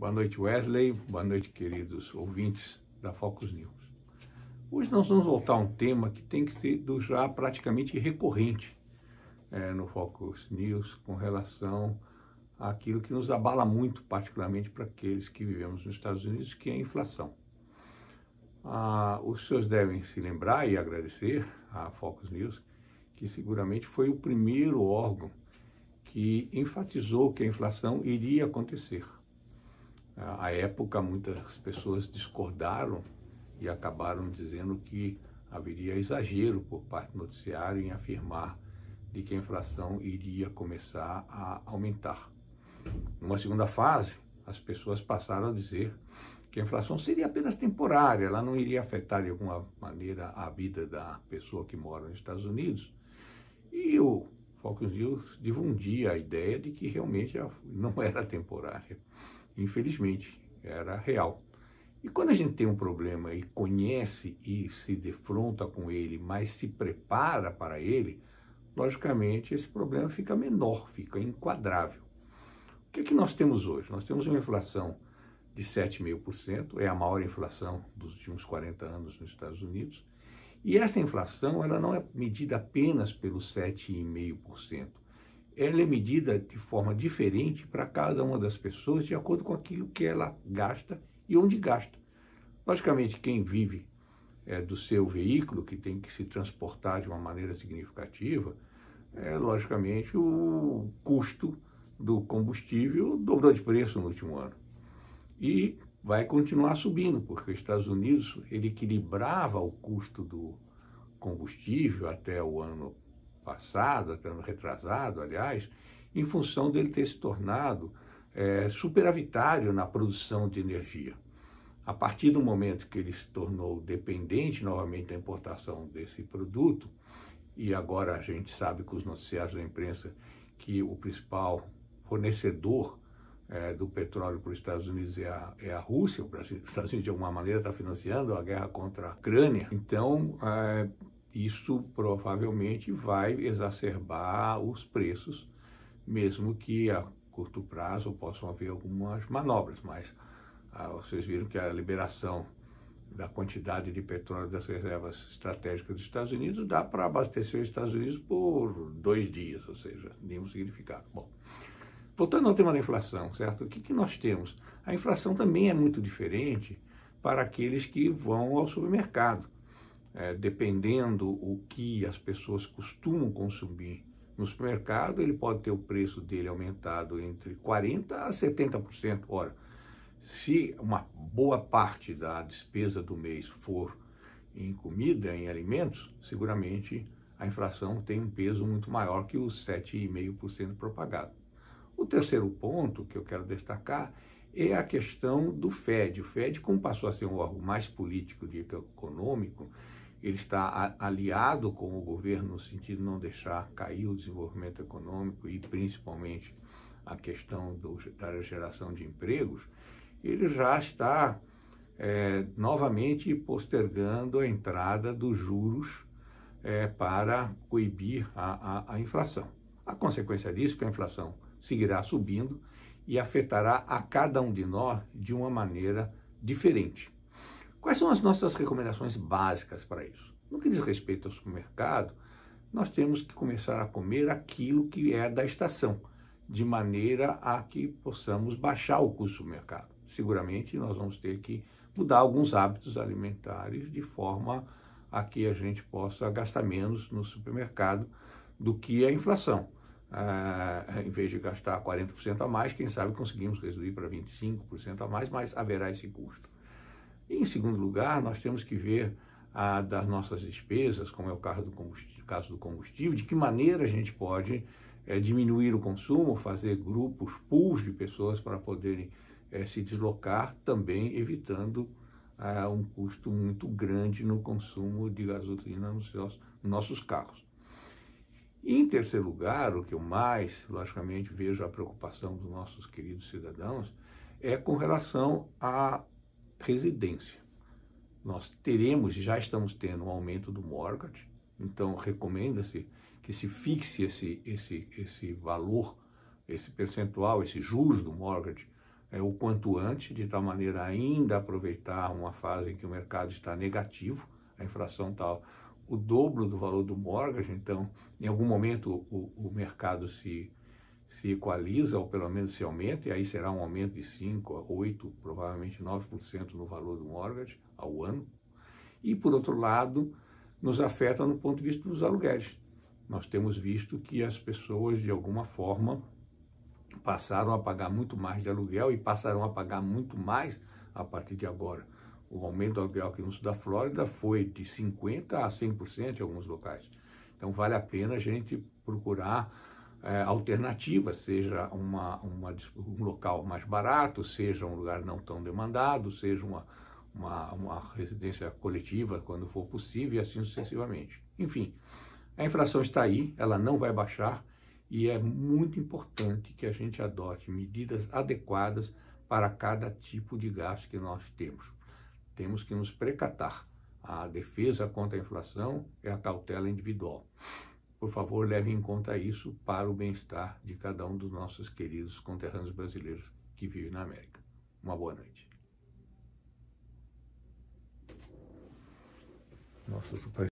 Boa noite, Wesley. Boa noite, queridos ouvintes da Focus News. Hoje nós vamos voltar a um tema que tem que ser do já praticamente recorrente é, no Focus News com relação àquilo que nos abala muito, particularmente para aqueles que vivemos nos Estados Unidos, que é a inflação. Ah, os senhores devem se lembrar e agradecer à Focus News, que seguramente foi o primeiro órgão que enfatizou que a inflação iria acontecer à época, muitas pessoas discordaram e acabaram dizendo que haveria exagero por parte do noticiário em afirmar de que a inflação iria começar a aumentar. Numa segunda fase, as pessoas passaram a dizer que a inflação seria apenas temporária, ela não iria afetar de alguma maneira a vida da pessoa que mora nos Estados Unidos. E o Fox News difundia a ideia de que realmente não era temporária. Infelizmente, era real. E quando a gente tem um problema e conhece e se defronta com ele, mas se prepara para ele, logicamente esse problema fica menor, fica enquadrável. O que é que nós temos hoje? Nós temos uma inflação de 7,5%, é a maior inflação dos últimos 40 anos nos Estados Unidos. E essa inflação ela não é medida apenas pelo 7,5% ela é medida de forma diferente para cada uma das pessoas, de acordo com aquilo que ela gasta e onde gasta. Logicamente, quem vive é, do seu veículo, que tem que se transportar de uma maneira significativa, é, logicamente o custo do combustível dobrou de preço no último ano. E vai continuar subindo, porque os Estados Unidos ele equilibrava o custo do combustível até o ano passado, até ano retrasado, aliás, em função dele ter se tornado é, superavitário na produção de energia. A partir do momento que ele se tornou dependente novamente da importação desse produto, e agora a gente sabe com os noticiários da imprensa que o principal fornecedor é, do petróleo para os Estados Unidos é a, é a Rússia, os Estados Unidos de alguma maneira está financiando a guerra contra a Ucrânia. Então, é, isso provavelmente vai exacerbar os preços, mesmo que a curto prazo possam haver algumas manobras, mas ah, vocês viram que a liberação da quantidade de petróleo das reservas estratégicas dos Estados Unidos dá para abastecer os Estados Unidos por dois dias, ou seja, nenhum significado. Bom, voltando ao tema da inflação, certo? O que, que nós temos? A inflação também é muito diferente para aqueles que vão ao supermercado é, dependendo o que as pessoas costumam consumir no supermercado, ele pode ter o preço dele aumentado entre 40% a 70%. Ora, se uma boa parte da despesa do mês for em comida, em alimentos, seguramente a inflação tem um peso muito maior que os 7,5% propagado. O terceiro ponto que eu quero destacar é a questão do FED. O FED, como passou a ser um órgão mais político do que econômico, ele está aliado com o governo no sentido de não deixar cair o desenvolvimento econômico e principalmente a questão do, da geração de empregos, ele já está é, novamente postergando a entrada dos juros é, para coibir a, a, a inflação. A consequência disso é que a inflação seguirá subindo e afetará a cada um de nós de uma maneira diferente. Quais são as nossas recomendações básicas para isso? No que diz respeito ao supermercado, nós temos que começar a comer aquilo que é da estação, de maneira a que possamos baixar o custo do mercado. Seguramente nós vamos ter que mudar alguns hábitos alimentares de forma a que a gente possa gastar menos no supermercado do que a inflação. Ah, em vez de gastar 40% a mais, quem sabe conseguimos reduzir para 25% a mais, mas haverá esse custo em segundo lugar, nós temos que ver a, das nossas despesas, como é o caso do combustível, caso do combustível de que maneira a gente pode é, diminuir o consumo, fazer grupos, pools de pessoas para poderem é, se deslocar, também evitando é, um custo muito grande no consumo de gasolina nos, seus, nos nossos carros. E, em terceiro lugar, o que eu mais, logicamente, vejo a preocupação dos nossos queridos cidadãos é com relação a residência. Nós teremos, já estamos tendo um aumento do mortgage, então recomenda-se que se fixe esse, esse, esse valor, esse percentual, esses juros do mortgage é, o quanto antes, de tal maneira ainda aproveitar uma fase em que o mercado está negativo, a inflação está o dobro do valor do mortgage, então em algum momento o, o mercado se se equaliza, ou pelo menos se aumenta, e aí será um aumento de 5, 8, provavelmente 9% no valor do mortgage ao ano. E, por outro lado, nos afeta no ponto de vista dos aluguéis. Nós temos visto que as pessoas, de alguma forma, passaram a pagar muito mais de aluguel e passarão a pagar muito mais a partir de agora. O aumento do aluguel aqui no sul da Flórida foi de 50% a 100% em alguns locais. Então, vale a pena a gente procurar é, alternativa, seja uma, uma, um local mais barato, seja um lugar não tão demandado, seja uma, uma, uma residência coletiva quando for possível e assim sucessivamente. Enfim, a inflação está aí, ela não vai baixar e é muito importante que a gente adote medidas adequadas para cada tipo de gasto que nós temos. Temos que nos precatar. A defesa contra a inflação é a cautela individual. Por favor, leve em conta isso para o bem-estar de cada um dos nossos queridos conterrâneos brasileiros que vivem na América. Uma boa noite. Nossa, super